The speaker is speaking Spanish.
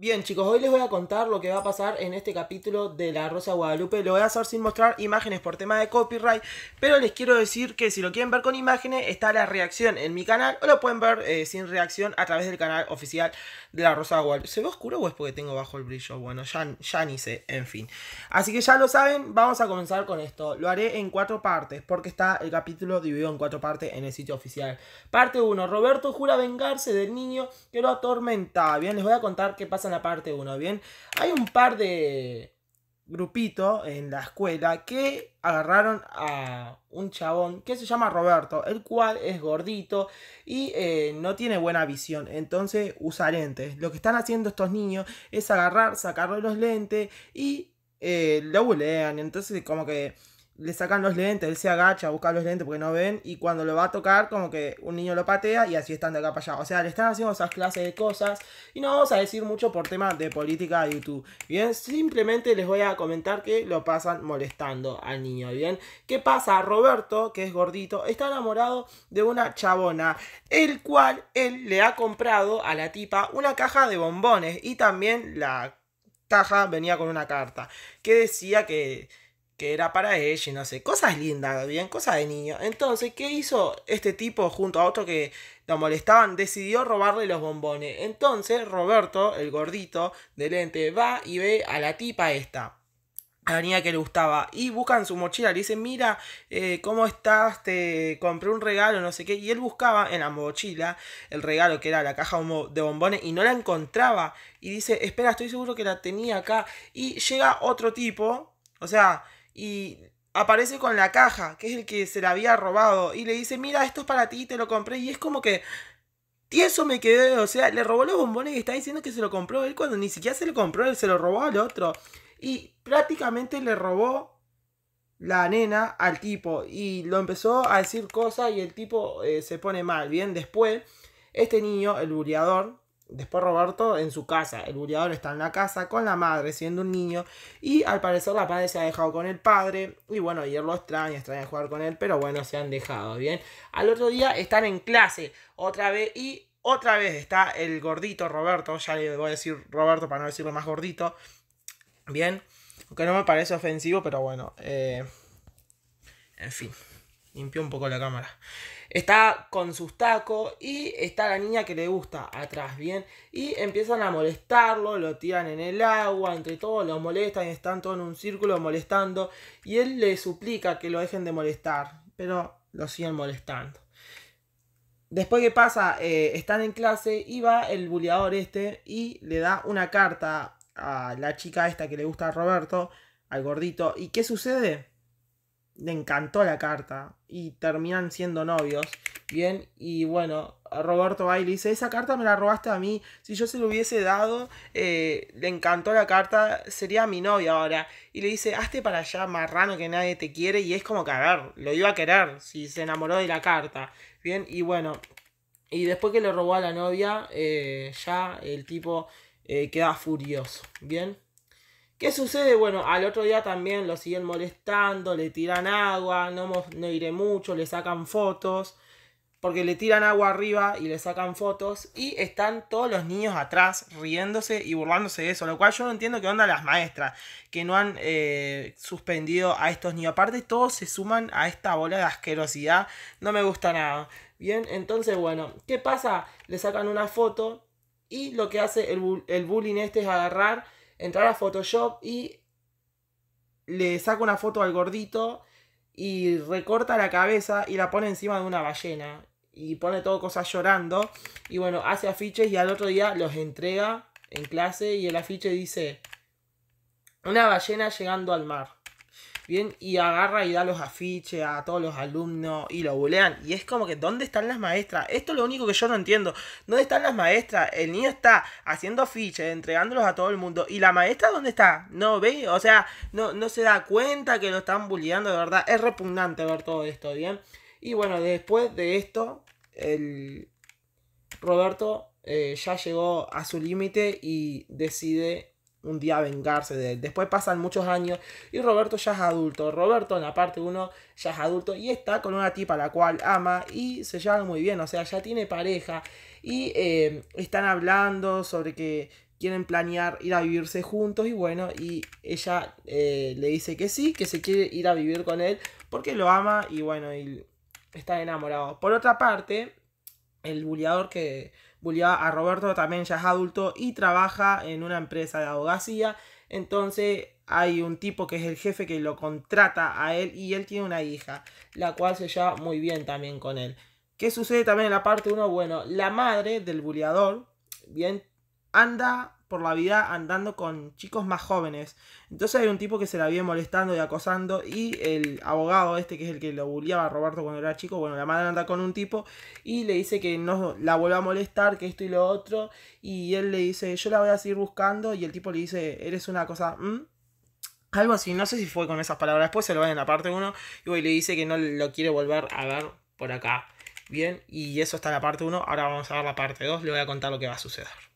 Bien chicos, hoy les voy a contar lo que va a pasar en este capítulo de La Rosa Guadalupe. Lo voy a hacer sin mostrar imágenes por tema de copyright, pero les quiero decir que si lo quieren ver con imágenes está la reacción en mi canal o lo pueden ver eh, sin reacción a través del canal oficial de La Rosa Guadalupe. ¿Se ve oscuro o es porque tengo bajo el brillo? Bueno, ya, ya ni sé, en fin. Así que ya lo saben, vamos a comenzar con esto. Lo haré en cuatro partes porque está el capítulo dividido en cuatro partes en el sitio oficial. Parte 1, Roberto jura vengarse del niño que lo atormenta. Bien, les voy a contar qué pasa la parte 1, ¿bien? Hay un par de grupitos en la escuela que agarraron a un chabón que se llama Roberto, el cual es gordito y eh, no tiene buena visión, entonces usa lentes. Lo que están haciendo estos niños es agarrar, sacarle los lentes y eh, lo bulean, entonces como que le sacan los lentes, él se agacha a buscar los lentes porque no ven, y cuando lo va a tocar, como que un niño lo patea y así están de acá para allá. O sea, le están haciendo esas clases de cosas, y no vamos a decir mucho por tema de política de YouTube. Bien, simplemente les voy a comentar que lo pasan molestando al niño. Bien, ¿qué pasa? Roberto, que es gordito, está enamorado de una chabona, el cual él le ha comprado a la tipa una caja de bombones y también la caja venía con una carta que decía que que era para ella no sé, cosas lindas, bien, cosas de niño. Entonces, ¿qué hizo este tipo junto a otro que lo molestaban? Decidió robarle los bombones. Entonces, Roberto, el gordito de lente, va y ve a la tipa esta. la niña que le gustaba. Y buscan su mochila. Le dicen, mira, eh, ¿cómo estás? Te compré un regalo, no sé qué. Y él buscaba en la mochila el regalo que era la caja de bombones y no la encontraba. Y dice, espera, estoy seguro que la tenía acá. Y llega otro tipo. O sea, y aparece con la caja, que es el que se la había robado, y le dice, mira, esto es para ti, te lo compré, y es como que... Tieso me quedé, o sea, le robó los bombones y está diciendo que se lo compró él cuando ni siquiera se lo compró, él se lo robó al otro. Y prácticamente le robó la nena al tipo y lo empezó a decir cosas y el tipo eh, se pone mal. Bien, después, este niño, el buleador, Después Roberto en su casa, el buleador está en la casa con la madre siendo un niño y al parecer la madre se ha dejado con el padre y bueno, ayer lo extraña, extraña jugar con él, pero bueno, se han dejado, ¿bien? Al otro día están en clase otra vez y otra vez está el gordito Roberto, ya le voy a decir Roberto para no decirlo más gordito, ¿bien? Aunque no me parece ofensivo, pero bueno, eh, en fin limpió un poco la cámara. Está con sus tacos y está la niña que le gusta atrás, ¿bien? Y empiezan a molestarlo, lo tiran en el agua, entre todos lo molestan, están todos en un círculo molestando. Y él le suplica que lo dejen de molestar, pero lo siguen molestando. Después que pasa, eh, están en clase y va el buleador este y le da una carta a la chica esta que le gusta a Roberto, al gordito. ¿Y qué sucede? le encantó la carta y terminan siendo novios. Bien, y bueno, Roberto va y le dice, esa carta me la robaste a mí, si yo se lo hubiese dado, eh, le encantó la carta, sería mi novia ahora. Y le dice, hazte para allá, marrano, que nadie te quiere, y es como que, a ver, lo iba a querer, si se enamoró de la carta. Bien, y bueno, y después que le robó a la novia, eh, ya el tipo eh, queda furioso. Bien. ¿Qué sucede? Bueno, al otro día también lo siguen molestando, le tiran agua, no, no iré mucho, le sacan fotos, porque le tiran agua arriba y le sacan fotos, y están todos los niños atrás riéndose y burlándose de eso, lo cual yo no entiendo qué onda las maestras, que no han eh, suspendido a estos niños. Aparte, todos se suman a esta bola de asquerosidad, no me gusta nada. Bien, entonces, bueno, ¿qué pasa? Le sacan una foto y lo que hace el, el bullying este es agarrar Entra a Photoshop y le saca una foto al gordito y recorta la cabeza y la pone encima de una ballena. Y pone todo cosas llorando. Y bueno, hace afiches y al otro día los entrega en clase y el afiche dice, una ballena llegando al mar. Bien, y agarra y da los afiches a todos los alumnos y lo bulean. Y es como que, ¿dónde están las maestras? Esto es lo único que yo no entiendo. ¿Dónde están las maestras? El niño está haciendo afiches, entregándolos a todo el mundo. ¿Y la maestra dónde está? No ve, o sea, no, no se da cuenta que lo están bulleando, de verdad. Es repugnante ver todo esto, ¿bien? Y bueno, después de esto, el Roberto eh, ya llegó a su límite y decide un día vengarse de él. Después pasan muchos años y Roberto ya es adulto. Roberto en la parte 1 ya es adulto y está con una tipa a la cual ama y se llevan muy bien, o sea, ya tiene pareja y eh, están hablando sobre que quieren planear ir a vivirse juntos y bueno, y ella eh, le dice que sí, que se quiere ir a vivir con él porque lo ama y bueno, y está enamorado. Por otra parte, el buleador que bulliaba a Roberto, también ya es adulto y trabaja en una empresa de abogacía. Entonces hay un tipo que es el jefe que lo contrata a él y él tiene una hija, la cual se lleva muy bien también con él. ¿Qué sucede también en la parte 1? Bueno, la madre del buleador, bien, anda por la vida andando con chicos más jóvenes. Entonces hay un tipo que se la viene molestando y acosando y el abogado este que es el que lo bulliaba a Roberto cuando era chico, bueno, la madre anda con un tipo y le dice que no la vuelva a molestar, que esto y lo otro y él le dice, "Yo la voy a seguir buscando" y el tipo le dice, "Eres una cosa, mm". algo así, no sé si fue con esas palabras, después se lo ve en la parte 1 y le dice que no lo quiere volver a ver por acá. Bien, y eso está en la parte 1, ahora vamos a ver la parte 2, le voy a contar lo que va a suceder.